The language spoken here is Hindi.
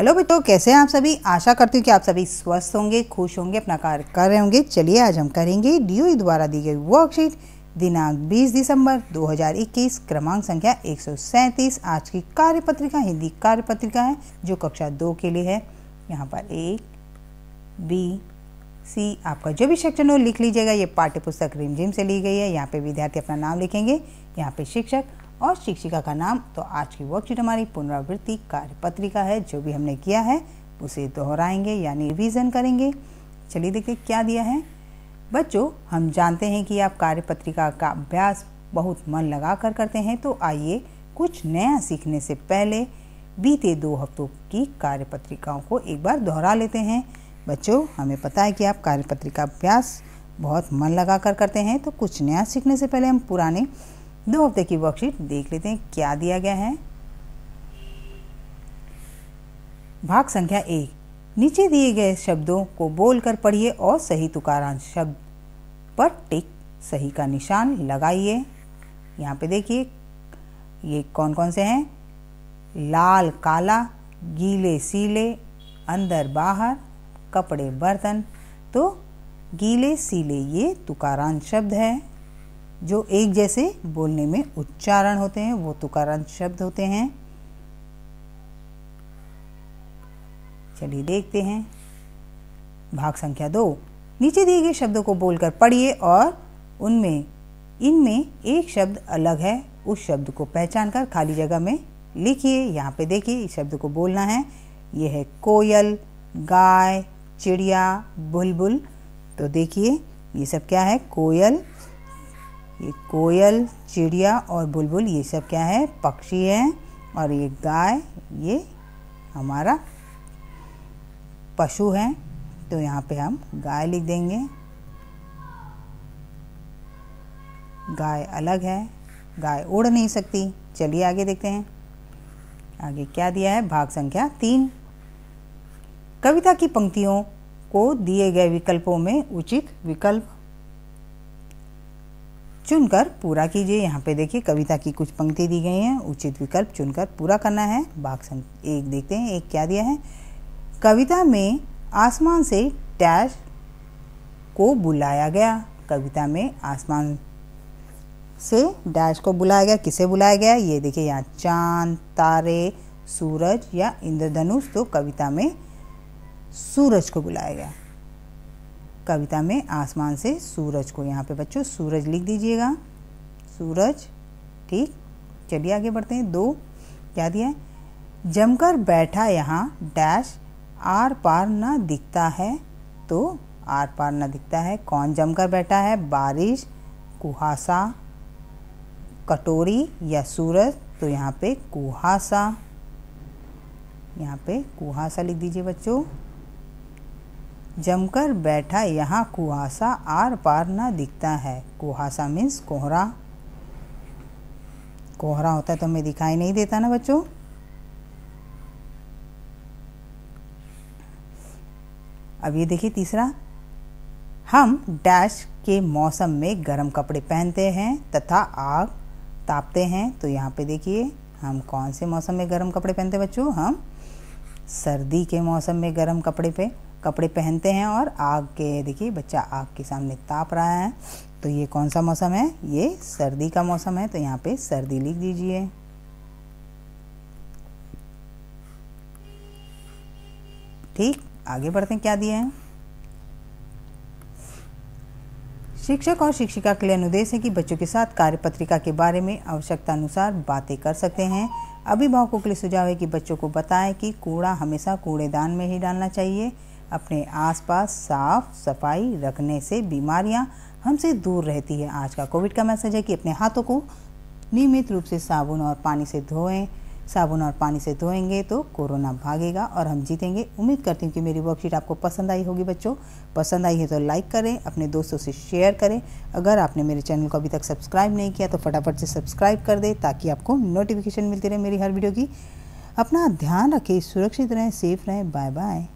हेलो बेटो कैसे हैं आप सभी आशा करती हूँ कि आप सभी स्वस्थ होंगे खुश होंगे अपना कार्य कर रहे होंगे चलिए आज हम करेंगे डी द्वारा दी गई वर्कशीट दिनांक 20 दिसंबर 2021 क्रमांक संख्या एक आज की कार्य पत्रिका हिंदी कार्य पत्रिका है जो कक्षा दो के लिए है यहाँ पर ए बी सी आपका जो भी सेक्शन हो लिख लीजिएगा ये पाठ्य पुस्तक रिमझिम से ली गई है यहाँ पे विद्यार्थी अपना नाम लिखेंगे यहाँ पे शिक्षक और शिक्षिका का नाम तो आज की वर्कशीट हमारी पुनरावृत्ति कार्य पत्रिका है जो भी हमने किया है उसे दोहराएंगे यानी रिविजन करेंगे चलिए देखिए क्या दिया है बच्चों हम जानते हैं कि आप कार्य पत्रिका का अभ्यास बहुत मन लगा कर करते हैं तो आइए कुछ नया सीखने से पहले बीते दो हफ्तों की कार्य पत्रिकाओं को एक बार दोहरा लेते हैं बच्चों हमें पता है कि आप कार्य पत्रिका अभ्यास बहुत मन लगा कर करते हैं तो कुछ नया सीखने से पहले हम पुराने दो हफ्ते की वर्कशीट देख लेते हैं क्या दिया गया है भाग संख्या एक नीचे दिए गए शब्दों को बोलकर पढ़िए और सही तुकारान शब्द पर टिक सही का निशान लगाइए यहाँ पे देखिए ये कौन कौन से हैं लाल काला गीले सीले अंदर बाहर कपड़े बर्तन तो गीले सीले ये तुकारान शब्द है जो एक जैसे बोलने में उच्चारण होते हैं वो तुकारांत शब्द होते हैं चलिए देखते हैं भाग संख्या दो नीचे दिए गए शब्दों को बोलकर पढ़िए और उनमें इनमें एक शब्द अलग है उस शब्द को पहचान कर खाली जगह में लिखिए यहाँ पे देखिए इस शब्द को बोलना है यह है कोयल गाय चिड़िया बुलबुल तो देखिए ये सब क्या है कोयल ये कोयल चिड़िया और बुलबुल ये सब क्या है पक्षी हैं और ये गाय ये हमारा पशु है तो यहाँ पे हम गाय लिख देंगे गाय अलग है गाय उड़ नहीं सकती चलिए आगे देखते हैं आगे क्या दिया है भाग संख्या तीन कविता की पंक्तियों को दिए गए विकल्पों में उचित विकल्प चुनकर पूरा कीजिए यहाँ पे देखिए कविता की कुछ पंक्ति दी गई हैं उचित विकल्प चुनकर पूरा करना है संख्या एक देखते हैं एक क्या दिया है कविता में आसमान से डैश को बुलाया गया कविता में आसमान से डैश को बुलाया गया किसे बुलाया गया ये देखिए यहाँ चांद तारे सूरज या इंद्रधनुष तो कविता में सूरज को बुलाया गया कविता में आसमान से सूरज को यहाँ पे बच्चों सूरज लिख दीजिएगा सूरज ठीक चलिए आगे बढ़ते हैं दो क्या दिया है जमकर बैठा यहाँ डैश आर पार ना दिखता है तो आर पार ना दिखता है कौन जमकर बैठा है बारिश कुहासा कटोरी या सूरज तो यहाँ पे कुहासा यहाँ पे कुहासा लिख दीजिए बच्चों जमकर बैठा यहाँ कुहासा आर पार ना दिखता है कुहासा मीन्स कोहरा कोहरा होता है तो हमें दिखाई नहीं देता ना बच्चों अब ये देखिए तीसरा हम डैश के मौसम में गर्म कपड़े पहनते हैं तथा आग तापते हैं तो यहाँ पे देखिए हम कौन से मौसम में गर्म कपड़े पहनते हैं बच्चों हम सर्दी के मौसम में गर्म कपड़े पे कपड़े पहनते हैं और आग के देखिए बच्चा आग के सामने ताप रहा है तो ये कौन सा मौसम है ये सर्दी का मौसम है तो यहाँ पे सर्दी लिख दीजिए ठीक आगे बढ़ते हैं क्या दिए हैं शिक्षक और शिक्षिका के लिए अनुदेश है कि बच्चों के साथ कार्य पत्रिका के बारे में आवश्यकता अनुसार बातें कर सकते हैं अभिभावकों के लिए सुझाव है कि बच्चों को बताएं कि कूड़ा हमेशा कूड़ेदान में ही डालना चाहिए अपने आसपास साफ सफाई रखने से बीमारियां हमसे दूर रहती है आज का कोविड का मैसेज है कि अपने हाथों को नियमित रूप से साबुन और पानी से धोएं साबुन और पानी से धोएंगे तो कोरोना भागेगा और हम जीतेंगे उम्मीद करती हूँ कि मेरी वर्कशीट आपको पसंद आई होगी बच्चों पसंद आई है तो लाइक करें अपने दोस्तों से शेयर करें अगर आपने मेरे चैनल को अभी तक सब्सक्राइब नहीं किया तो फटाफट से सब्सक्राइब कर दें ताकि आपको नोटिफिकेशन मिलती रहे मेरी हर वीडियो की अपना ध्यान रखें सुरक्षित रहें सेफ रहें बाय बाय